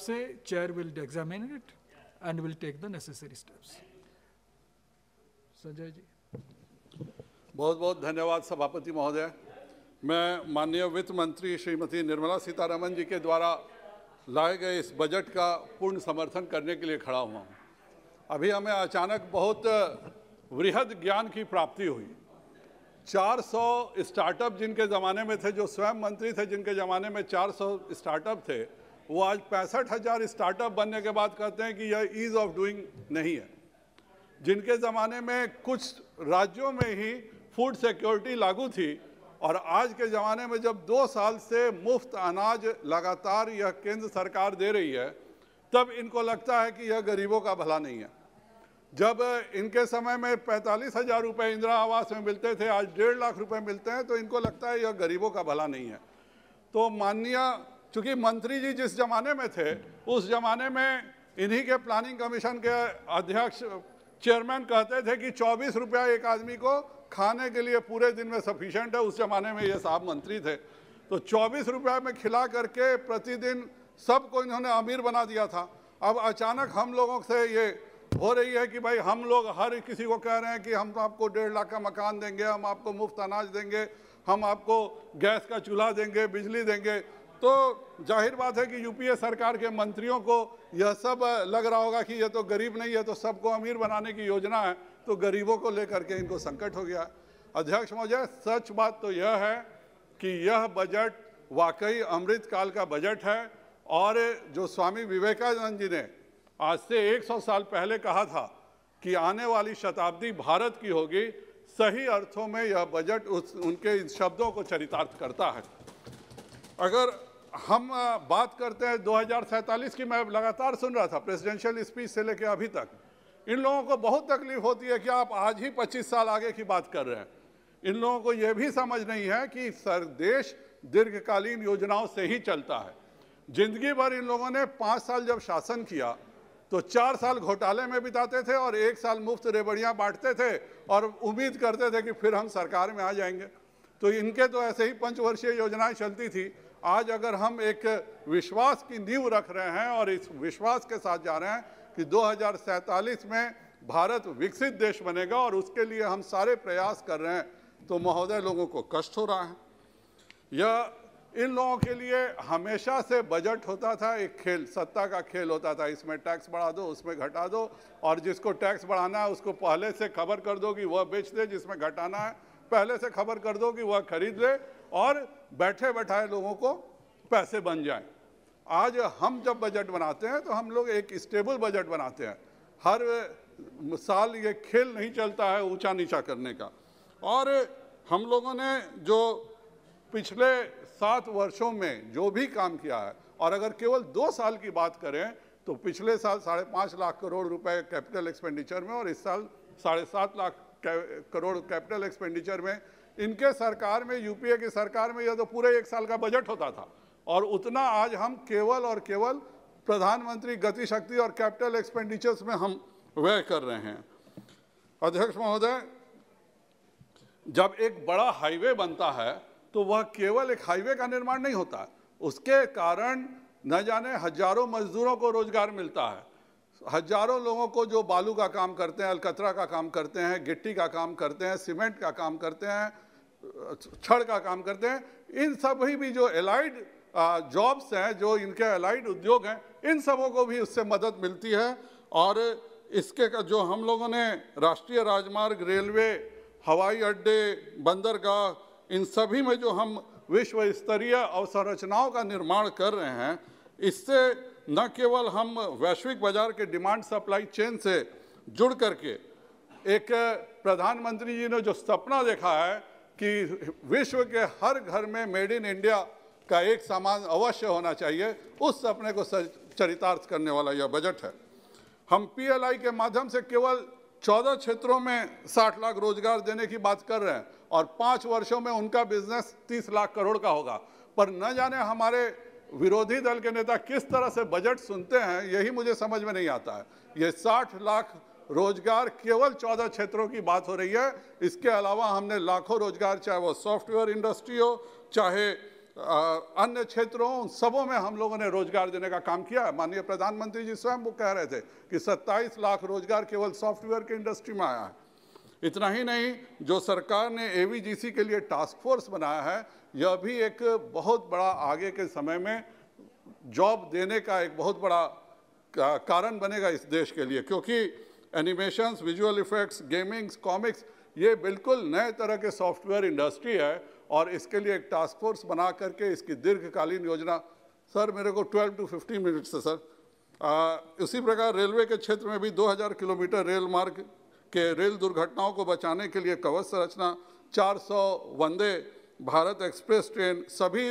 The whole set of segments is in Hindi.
से eh, chair will examine it and will take the necessary steps. Sanjay जी बहुत बहुत धन्यवाद सभापति महोदय मैं माननीय वित्त मंत्री श्रीमती निर्मला सीतारमन जी के द्वारा लाए गए इस बजट का पूर्ण समर्थन करने के लिए खड़ा हुआ हूँ अभी हमें अचानक बहुत वृहद ज्ञान की प्राप्ति हुई 400 स्टार्टअप जिनके ज़माने में थे जो स्वयं मंत्री थे जिनके ज़माने में 400 स्टार्टअप थे वो आज पैंसठ हज़ार स्टार्टअप बनने के बाद कहते हैं कि यह ईज़ ऑफ डूइंग नहीं है जिनके ज़माने में कुछ राज्यों में ही फूड सिक्योरिटी लागू थी और आज के ज़माने में जब दो साल से मुफ्त अनाज लगातार यह केंद्र सरकार दे रही है तब इनको लगता है कि यह गरीबों का भला नहीं है जब इनके समय में पैंतालीस हज़ार रुपये इंदिरा आवास में मिलते थे आज डेढ़ लाख रुपए मिलते हैं तो इनको लगता है यह गरीबों का भला नहीं है तो माननीय चूंकि मंत्री जी जिस जमाने में थे उस जमाने में इन्हीं के प्लानिंग कमीशन के अध्यक्ष चेयरमैन कहते थे कि चौबीस रुपया एक आदमी को खाने के लिए पूरे दिन में सफिशेंट है उस जमाने में ये साहब मंत्री थे तो चौबीस रुपया में खिला करके प्रतिदिन सबको इन्होंने अमीर बना दिया था अब अचानक हम लोगों से ये हो रही है कि भाई हम लोग हर किसी को कह रहे हैं कि हम तो आपको डेढ़ लाख का मकान देंगे हम आपको मुफ्त अनाज देंगे हम आपको गैस का चूल्हा देंगे बिजली देंगे तो जाहिर बात है कि यूपीए सरकार के मंत्रियों को यह सब लग रहा होगा कि यह तो गरीब नहीं है तो सबको अमीर बनाने की योजना है तो गरीबों को लेकर के इनको संकट हो गया अध्यक्ष महोदय सच बात तो यह है कि यह बजट वाकई अमृत काल का बजट है और जो स्वामी विवेकानंद जी ने आज से 100 साल पहले कहा था कि आने वाली शताब्दी भारत की होगी सही अर्थों में यह बजट उस उनके इन शब्दों को चरितार्थ करता है अगर हम बात करते हैं दो की मैं लगातार सुन रहा था प्रेसिडेंशियल स्पीच से लेकर अभी तक इन लोगों को बहुत तकलीफ होती है कि आप आज ही 25 साल आगे की बात कर रहे हैं इन लोगों को यह भी समझ नहीं है कि सर देश दीर्घकालीन योजनाओं से ही चलता है जिंदगी भर इन लोगों ने पाँच साल जब शासन किया तो चार साल घोटाले में बिताते थे और एक साल मुफ्त रेबड़ियाँ बांटते थे और उम्मीद करते थे कि फिर हम सरकार में आ जाएंगे तो इनके तो ऐसे ही पंचवर्षीय योजनाएं चलती थी आज अगर हम एक विश्वास की नींव रख रहे हैं और इस विश्वास के साथ जा रहे हैं कि दो में भारत विकसित देश बनेगा और उसके लिए हम सारे प्रयास कर रहे हैं तो महोदय लोगों को कष्ट हो रहा है यह इन लोगों के लिए हमेशा से बजट होता था एक खेल सत्ता का खेल होता था इसमें टैक्स बढ़ा दो उसमें घटा दो और जिसको टैक्स बढ़ाना है उसको पहले से खबर कर दो कि वह बेच दे जिसमें घटाना है पहले से खबर कर दो कि वह खरीद ले और बैठे बैठाए लोगों को पैसे बन जाएं आज हम जब बजट बनाते हैं तो हम लोग एक स्टेबल बजट बनाते हैं हर साल ये खेल नहीं चलता है ऊंचा नीचा करने का और हम लोगों ने जो पिछले सात वर्षों में जो भी काम किया है और अगर केवल दो साल की बात करें तो पिछले साल साढ़े पाँच लाख करोड़ रुपए कैपिटल एक्सपेंडिचर में और इस साल साढ़े सात लाख करोड़ कैपिटल एक्सपेंडिचर में इनके सरकार में यूपीए की सरकार में यह तो पूरे एक साल का बजट होता था और उतना आज हम केवल और केवल प्रधानमंत्री गतिशक्ति और कैपिटल एक्सपेंडिचर्स में हम व्यय कर रहे हैं अध्यक्ष महोदय जब एक बड़ा हाईवे बनता है तो वह केवल एक हाईवे का निर्माण नहीं होता उसके कारण न जाने हजारों मजदूरों को रोजगार मिलता है हजारों लोगों को जो बालू का काम करते हैं अलकतरा का काम करते हैं गिट्टी का काम करते हैं सीमेंट का काम करते हैं छड़ का काम करते हैं इन सभी भी जो एलाइड जॉब्स हैं जो इनके एलाइड उद्योग हैं इन सबों को भी उससे मदद मिलती है और इसके का जो हम लोगों ने राष्ट्रीय राजमार्ग रेलवे हवाई अड्डे बंदरगाह इन सभी में जो हम विश्व स्तरीय अवसंरचनाओं का निर्माण कर रहे हैं इससे न केवल हम वैश्विक बाजार के डिमांड सप्लाई चेन से जुड़ करके एक प्रधानमंत्री जी ने जो सपना देखा है कि विश्व के हर घर में मेड इन इंडिया का एक सामान अवश्य होना चाहिए उस सपने को चरितार्थ करने वाला यह बजट है हम पीएलआई के माध्यम से केवल चौदह क्षेत्रों में साठ लाख रोजगार देने की बात कर रहे हैं और पाँच वर्षों में उनका बिजनेस तीस लाख करोड़ का होगा पर न जाने हमारे विरोधी दल के नेता किस तरह से बजट सुनते हैं यही मुझे समझ में नहीं आता है ये 60 लाख रोजगार केवल 14 क्षेत्रों की बात हो रही है इसके अलावा हमने लाखों रोजगार चाहे वो सॉफ्टवेयर इंडस्ट्री हो चाहे अन्य क्षेत्रों उन सबों में हम लोगों ने रोजगार देने का काम किया है माननीय प्रधानमंत्री जी स्वयं वो कह रहे थे कि सत्ताईस लाख रोजगार केवल सॉफ्टवेयर के इंडस्ट्री में आया है इतना ही नहीं जो सरकार ने ए के लिए टास्क फोर्स बनाया है यह भी एक बहुत बड़ा आगे के समय में जॉब देने का एक बहुत बड़ा कारण बनेगा इस देश के लिए क्योंकि animations visual effects gamings comics ये बिल्कुल नए तरह के सॉफ्टवेयर इंडस्ट्री है और इसके लिए एक टास्क फोर्स बना करके इसकी दीर्घकालीन योजना सर मेरे को 12 टू 15 मिनट्स है सर आ, इसी प्रकार रेलवे के क्षेत्र में भी 2000 किलोमीटर रेल मार्ग के रेल दुर्घटनाओं को बचाने के लिए कवच संरचना 400 वंदे भारत एक्सप्रेस ट्रेन सभी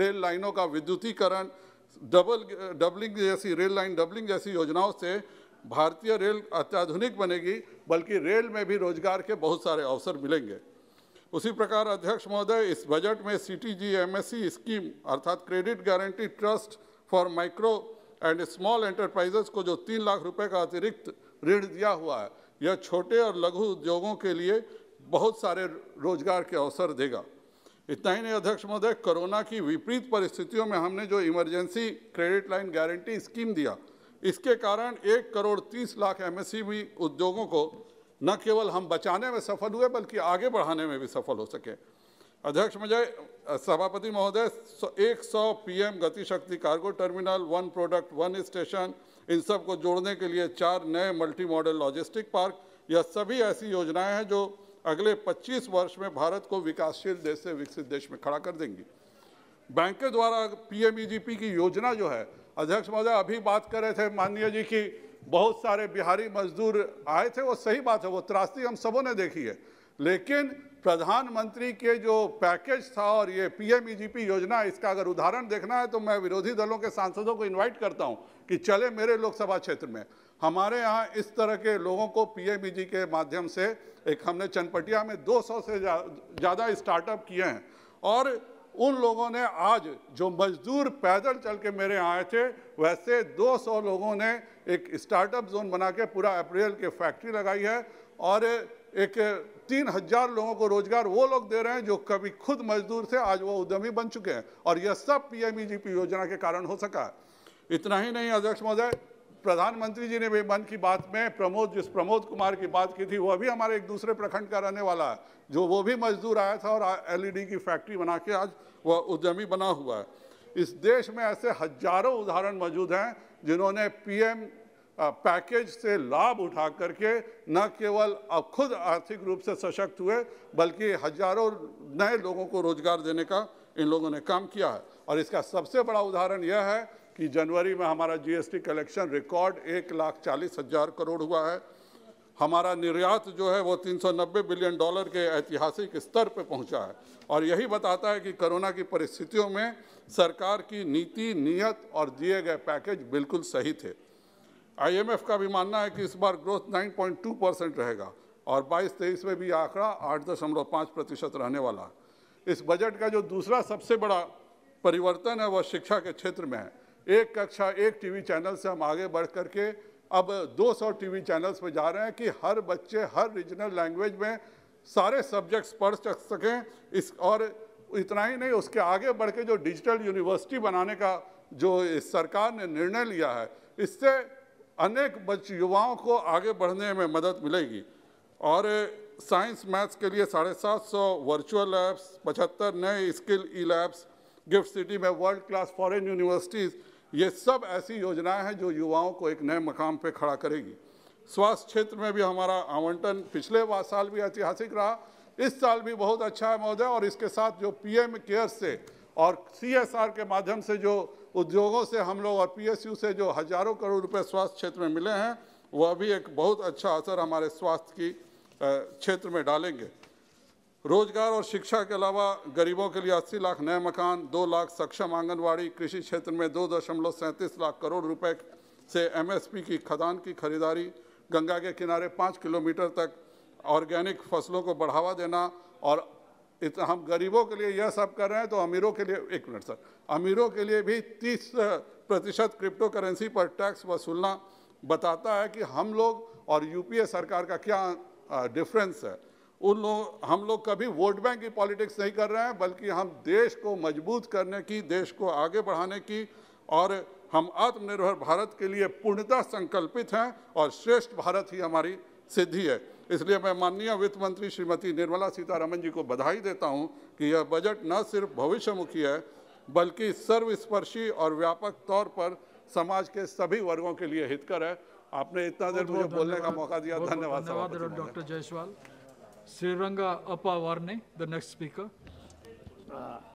रेल लाइनों का विद्युतीकरण डबल डबलिंग जैसी रेल लाइन डबलिंग जैसी योजनाओं से भारतीय रेल अत्याधुनिक बनेगी बल्कि रेल में भी रोजगार के बहुत सारे अवसर मिलेंगे उसी प्रकार अध्यक्ष महोदय इस बजट में C T G M S C scheme अर्थात credit guarantee trust for micro and small enterprises को जो तीन लाख रुपए का अतिरिक्त ऋण दिया हुआ है यह छोटे और लघु उद्योगों के लिए बहुत सारे रोजगार के अवसर देगा इतना ही नहीं अध्यक्ष महोदय कोरोना की विपरीत परिस्थितियों में हमने जो emergency credit line guarantee scheme दिया इसके कारण एक करोड़ तीस लाख एमएसएमई उद्योगों को न केवल हम बचाने में सफल हुए बल्कि आगे बढ़ाने में भी सफल हो सके अध्यक्ष महोदय सभापति महोदय एक सौ P Gatishakti cargo terminal one product one station इन सब को जोड़ने के लिए चार नए मल्टी मॉडल लॉजिस्टिक पार्क यह सभी ऐसी योजनाएं हैं जो अगले 25 वर्ष में भारत को विकासशील देश से विकसित देश में खड़ा कर देंगी बैंक के द्वारा पीएमईजीपी e की योजना जो है अध्यक्ष महोदय अभी बात कर रहे थे माननीय जी की बहुत सारे बिहारी मजदूर आए थे वो सही बात है वो त्रासदी हम सबों ने देखी है लेकिन प्रधानमंत्री के जो पैकेज था और ये पीएमईजीपी e योजना इसका अगर उदाहरण देखना है तो मैं विरोधी दलों के सांसदों को इनवाइट करता हूं कि चले मेरे लोकसभा क्षेत्र में हमारे यहाँ इस तरह के लोगों को पीएमईजी e के माध्यम से एक हमने चनपटिया में 200 से ज़्यादा जा, स्टार्टअप किए हैं और उन लोगों ने आज जो मजदूर पैदल चल के मेरे आए थे वैसे दो लोगों ने एक स्टार्टअप जोन बना के पूरा अप्रैल के फैक्ट्री लगाई है और एक तीन हजार लोगों को रोजगार वो लोग दे रहे हैं जो कभी खुद मजदूर थे आज वो उद्यमी बन चुके हैं और यह सब पीएमईजीपी e योजना के कारण हो सका है इतना ही नहीं अध्यक्ष महोदय प्रधानमंत्री जी ने भी मन की बात में प्रमोद जिस प्रमोद कुमार की बात की थी वह भी हमारे एक दूसरे प्रखंड का रहने वाला है जो वो भी मजदूर आया था और एलईडी e की फैक्ट्री बना के आज वह उद्यमी बना हुआ है इस देश में ऐसे हजारों उदाहरण मौजूद हैं जिन्होंने पीएम पैकेज से लाभ उठा करके न केवल अब खुद आर्थिक रूप से सशक्त हुए बल्कि हजारों नए लोगों को रोजगार देने का इन लोगों ने काम किया है और इसका सबसे बड़ा उदाहरण यह है कि जनवरी में हमारा जीएसटी कलेक्शन रिकॉर्ड एक लाख चालीस हजार करोड़ हुआ है हमारा निर्यात जो है वो 390 बिलियन डॉलर के ऐतिहासिक स्तर पर पहुंचा है और यही बताता है कि कोरोना की परिस्थितियों में सरकार की नीति नीयत और दिए गए पैकेज बिल्कुल सही थे आईएमएफ का भी मानना है कि इस बार ग्रोथ 9.2 परसेंट रहेगा और 22 तेईस में भी आंकड़ा 8.5 प्रतिशत रहने वाला है इस बजट का जो दूसरा सबसे बड़ा परिवर्तन है वह शिक्षा के क्षेत्र में है एक कक्षा एक टीवी चैनल से हम आगे बढ़ करके अब 200 टीवी चैनल्स पर जा रहे हैं कि हर बच्चे हर रीजनल लैंग्वेज में सारे सब्जेक्ट्स पढ़ सकें इस और इतना ही नहीं उसके आगे बढ़ के जो डिजिटल यूनिवर्सिटी बनाने का जो सरकार ने निर्णय लिया है इससे अनेक बच्चे युवाओं को आगे बढ़ने में मदद मिलेगी और साइंस मैथ्स के लिए साढ़े सात सौ वर्चुअल लैब्स पचहत्तर नए skill e labs gift city में वर्ल्ड क्लास फॉरेन यूनिवर्सिटीज़ ये सब ऐसी योजनाएं हैं जो युवाओं को एक नए मकाम पर खड़ा करेगी स्वास्थ्य क्षेत्र में भी हमारा आवंटन पिछले साल भी ऐतिहासिक रहा इस साल भी बहुत अच्छा है महोदय और इसके साथ जो पी केयर से और सी के माध्यम से जो उद्योगों से हम लोग और पीएसयू से जो हजारों करोड़ रुपए स्वास्थ्य क्षेत्र में मिले हैं वह भी एक बहुत अच्छा असर हमारे स्वास्थ्य की क्षेत्र में डालेंगे रोजगार और शिक्षा के अलावा गरीबों के लिए 80 लाख नए मकान 2 लाख सक्षम आंगनवाड़ी कृषि क्षेत्र में दो दशमलव सैंतीस लाख करोड़ रुपए से एम की खदान की खरीदारी गंगा के किनारे पाँच किलोमीटर तक ऑर्गेनिक फसलों को बढ़ावा देना और इतना हम गरीबों के लिए यह सब कर रहे हैं तो अमीरों के लिए एक मिनट सर अमीरों के लिए भी 30 प्रतिशत क्रिप्टो करेंसी पर टैक्स वसूलना बताता है कि हम लोग और यूपीए सरकार का क्या डिफरेंस है उन लोग हम लोग कभी वोट बैंक की पॉलिटिक्स नहीं कर रहे हैं बल्कि हम देश को मजबूत करने की देश को आगे बढ़ाने की और हम आत्मनिर्भर भारत के लिए पूर्णतः संकल्पित हैं और श्रेष्ठ भारत ही हमारी सिद्धि है इसलिए मैं माननीय वित्त मंत्री श्रीमती निर्मला सीतारमन जी को बधाई देता हूँ कि यह बजट न सिर्फ भविष्यमुखी है बल्कि सर्वस्पर्शी और व्यापक तौर पर समाज के सभी वर्गों के लिए हितकर है आपने इतना देर मुझे बोलने का मौका दिया धन्यवाद धन्यवाद डॉक्टर जयसवाल श्रीरंगा अपा वारने द नेक्स्ट स्पीकर